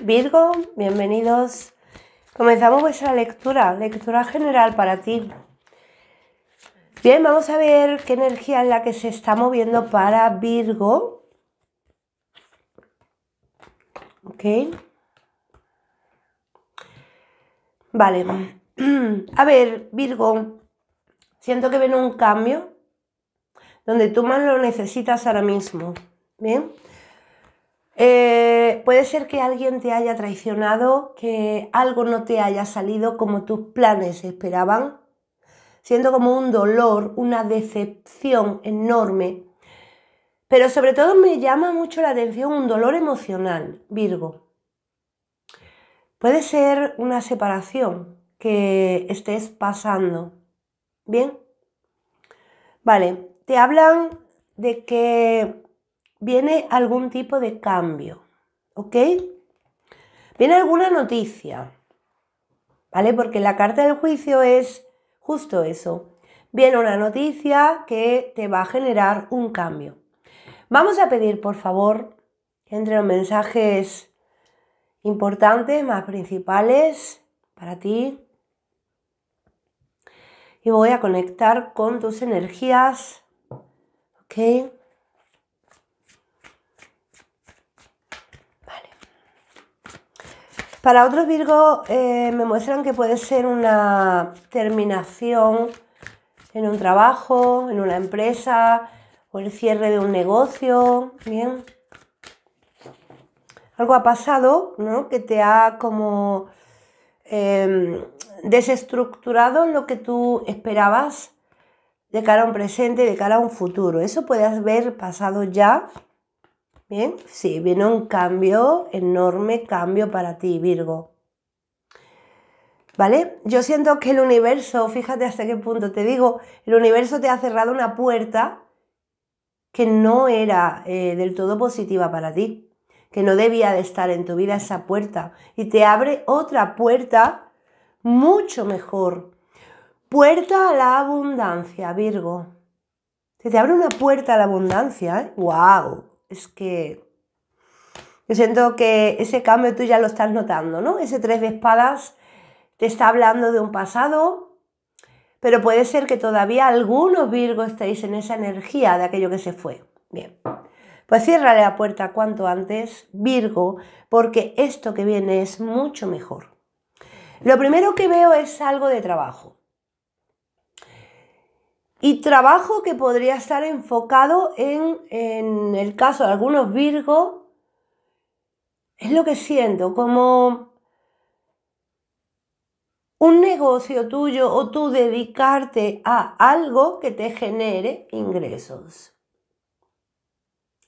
Virgo, bienvenidos. Comenzamos vuestra lectura, lectura general para ti. Bien, vamos a ver qué energía es la que se está moviendo para Virgo. Ok. Vale. A ver, Virgo, siento que viene un cambio donde tú más lo necesitas ahora mismo. Bien. Eh, puede ser que alguien te haya traicionado, que algo no te haya salido como tus planes esperaban. siendo como un dolor, una decepción enorme. Pero sobre todo me llama mucho la atención un dolor emocional, Virgo. Puede ser una separación que estés pasando. ¿Bien? Vale, te hablan de que viene algún tipo de cambio, ¿ok? Viene alguna noticia, ¿vale? Porque la carta del juicio es justo eso. Viene una noticia que te va a generar un cambio. Vamos a pedir, por favor, entre los mensajes importantes, más principales para ti. Y voy a conectar con tus energías, ¿ok? Para otros Virgo eh, me muestran que puede ser una terminación en un trabajo, en una empresa o el cierre de un negocio, ¿bien? Algo ha pasado, ¿no? Que te ha como em, desestructurado lo que tú esperabas de cara a un presente, de cara a un futuro. Eso puede haber pasado ya Bien, sí, viene un cambio, enorme cambio para ti, Virgo. ¿Vale? Yo siento que el universo, fíjate hasta qué punto te digo, el universo te ha cerrado una puerta que no era eh, del todo positiva para ti, que no debía de estar en tu vida esa puerta y te abre otra puerta mucho mejor. Puerta a la abundancia, Virgo. Se te abre una puerta a la abundancia, ¿eh? ¡Wow! es que yo siento que ese cambio tú ya lo estás notando, ¿no? Ese tres de espadas te está hablando de un pasado, pero puede ser que todavía algunos Virgo estéis en esa energía de aquello que se fue. Bien, pues ciérrale la puerta cuanto antes, Virgo, porque esto que viene es mucho mejor. Lo primero que veo es algo de trabajo y trabajo que podría estar enfocado en, en el caso de algunos Virgos, es lo que siento, como un negocio tuyo o tú dedicarte a algo que te genere ingresos.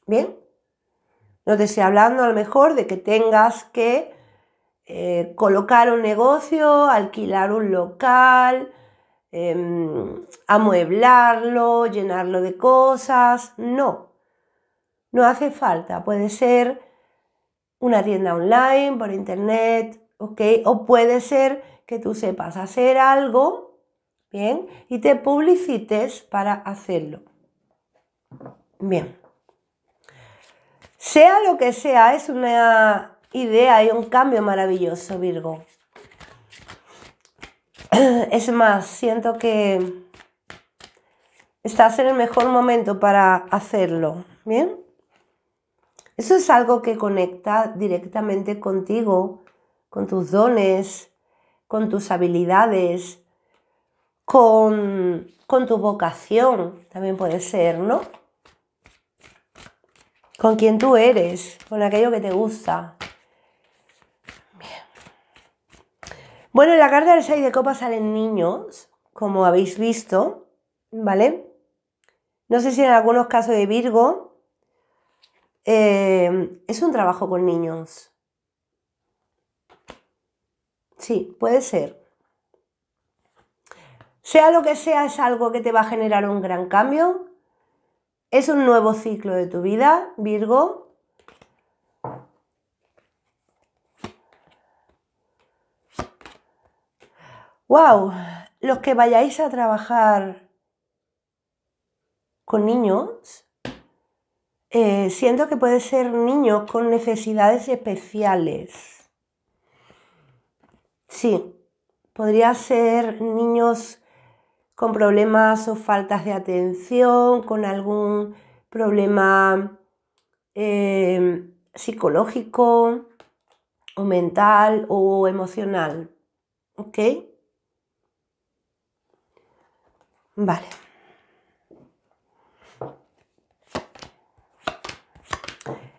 ¿Bien? No te estoy hablando a lo mejor de que tengas que eh, colocar un negocio, alquilar un local, Em, amueblarlo, llenarlo de cosas, no. No hace falta, puede ser una tienda online, por internet, ¿ok? O puede ser que tú sepas hacer algo, ¿bien? Y te publicites para hacerlo. Bien. Sea lo que sea, es una idea y un cambio maravilloso, Virgo. Es más, siento que estás en el mejor momento para hacerlo, ¿bien? Eso es algo que conecta directamente contigo, con tus dones, con tus habilidades, con, con tu vocación, también puede ser, ¿no? Con quien tú eres, con aquello que te gusta, Bueno, en la carta del 6 de copas salen niños, como habéis visto, ¿vale? No sé si en algunos casos de Virgo eh, es un trabajo con niños. Sí, puede ser. Sea lo que sea, es algo que te va a generar un gran cambio. Es un nuevo ciclo de tu vida, Virgo. wow, los que vayáis a trabajar con niños, eh, siento que puede ser niños con necesidades especiales. Sí, podría ser niños con problemas o faltas de atención, con algún problema eh, psicológico o mental o emocional. ¿Ok? Vale.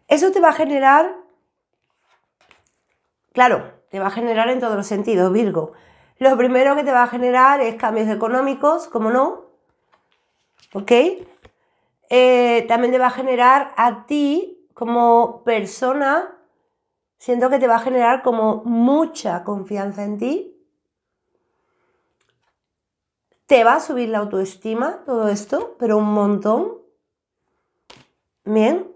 Eso te va a generar, claro, te va a generar en todos los sentidos, Virgo. Lo primero que te va a generar es cambios económicos, como no, ¿ok? Eh, también te va a generar a ti como persona, siento que te va a generar como mucha confianza en ti, te va a subir la autoestima, todo esto, pero un montón. Bien.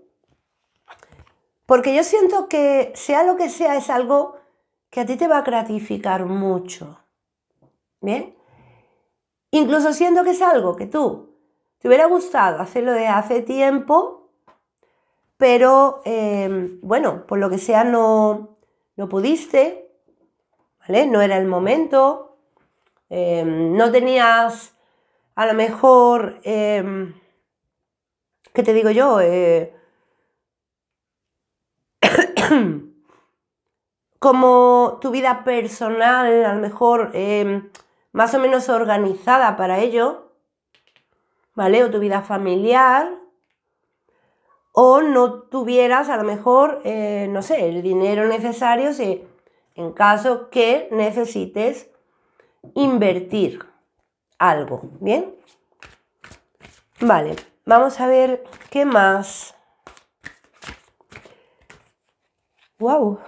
Porque yo siento que sea lo que sea, es algo que a ti te va a gratificar mucho. Bien. Incluso siento que es algo que tú te hubiera gustado hacerlo de hace tiempo, pero em, bueno, por lo que sea no, no pudiste, ¿vale? No era el momento, Em, no tenías a lo mejor, em, ¿qué te digo yo? Eh, como tu vida personal, a lo mejor em, más o menos organizada para ello, ¿vale? O tu vida familiar, o no tuvieras a lo mejor, eh, no sé, el dinero necesario si, en caso que necesites invertir algo, ¿bien? Vale, vamos a ver qué más. ¡Wow!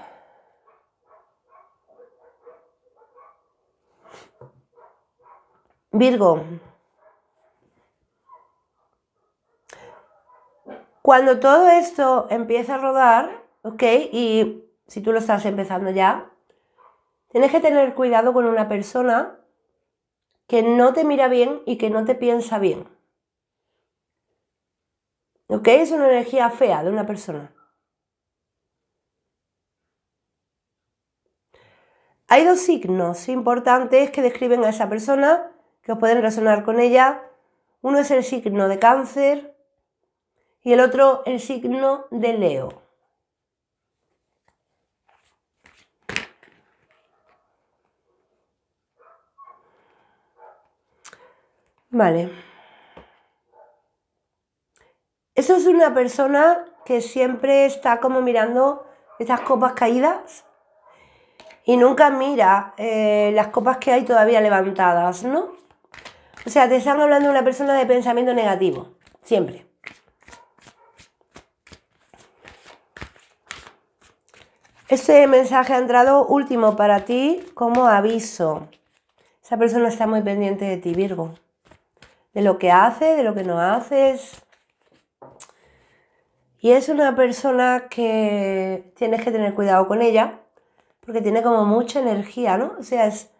Virgo, cuando todo esto empieza a rodar, ¿ok? Y si tú lo estás empezando ya, Tienes que tener cuidado con una persona que no te mira bien y que no te piensa bien. ¿Ok? Es una energía fea de una persona. Hay dos signos importantes que describen a esa persona, que os pueden resonar con ella. Uno es el signo de cáncer y el otro el signo de Leo. Vale. Eso es una persona que siempre está como mirando estas copas caídas y nunca mira eh, las copas que hay todavía levantadas, ¿no? O sea, te están hablando de una persona de pensamiento negativo, siempre. Este mensaje ha entrado último para ti como aviso. Esa persona está muy pendiente de ti, Virgo de lo que hace, de lo que no haces. Y es una persona que tienes que tener cuidado con ella, porque tiene como mucha energía, ¿no? O sea, es,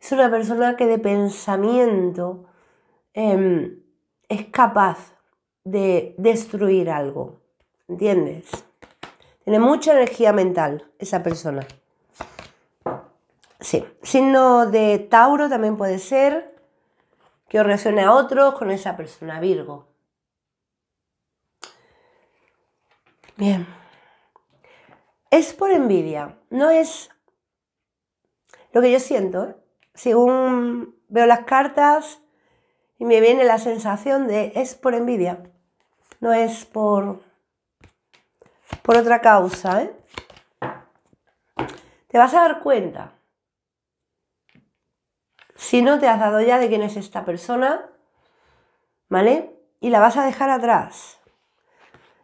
es una persona que de pensamiento em, es capaz de destruir algo, ¿entiendes? Tiene mucha energía mental esa persona. Sí, signo de Tauro también puede ser que reaccione a otros con esa persona Virgo. Bien. Es por envidia, no es lo que yo siento. ¿eh? Según veo las cartas y me viene la sensación de es por envidia, no es por, por otra causa. ¿eh? Te vas a dar cuenta si no te has dado ya de quién es esta persona, ¿vale? Y la vas a dejar atrás.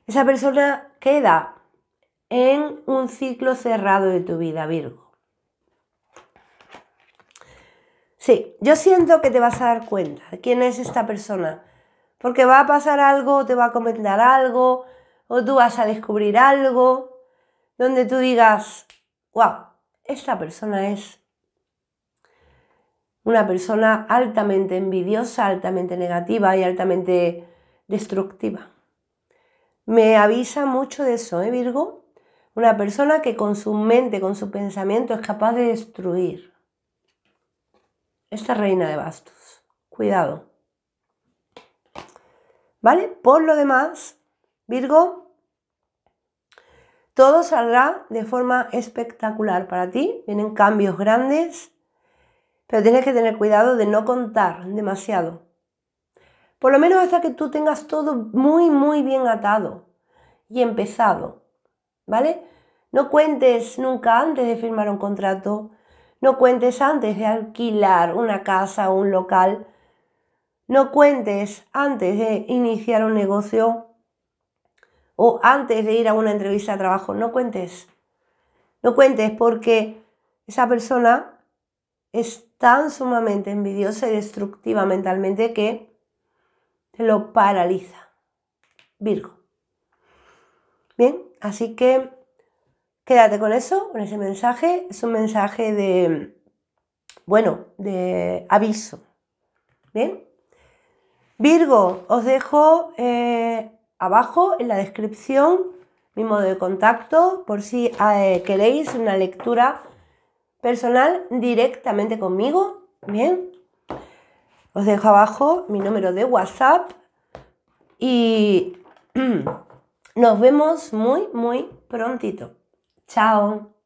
Esa persona queda en un ciclo cerrado de tu vida, Virgo. Sí, yo siento que te vas a dar cuenta de quién es esta persona, porque va a pasar algo, te va a comentar algo, o tú vas a descubrir algo, donde tú digas, wow, esta persona es una persona altamente envidiosa, altamente negativa y altamente destructiva. Me avisa mucho de eso, ¿eh, Virgo? Una persona que con su mente, con su pensamiento es capaz de destruir. Esta reina de bastos. Cuidado. ¿Vale? Por lo demás, Virgo, todo saldrá de forma espectacular para ti. Vienen cambios grandes, pero tienes que tener cuidado de no contar demasiado. Por lo menos hasta que tú tengas todo muy, muy bien atado y empezado. ¿Vale? No cuentes nunca antes de firmar un contrato. No cuentes antes de alquilar una casa o un local. No cuentes antes de iniciar un negocio o antes de ir a una entrevista de trabajo. No cuentes. No cuentes porque esa persona es tan sumamente envidiosa y destructiva mentalmente que te lo paraliza. Virgo. Bien, así que quédate con eso, con ese mensaje. Es un mensaje de, bueno, de aviso. Bien. Virgo, os dejo eh, abajo en la descripción mi modo de contacto por si eh, queréis una lectura personal directamente conmigo. Bien. Os dejo abajo mi número de WhatsApp y nos vemos muy, muy prontito. Chao.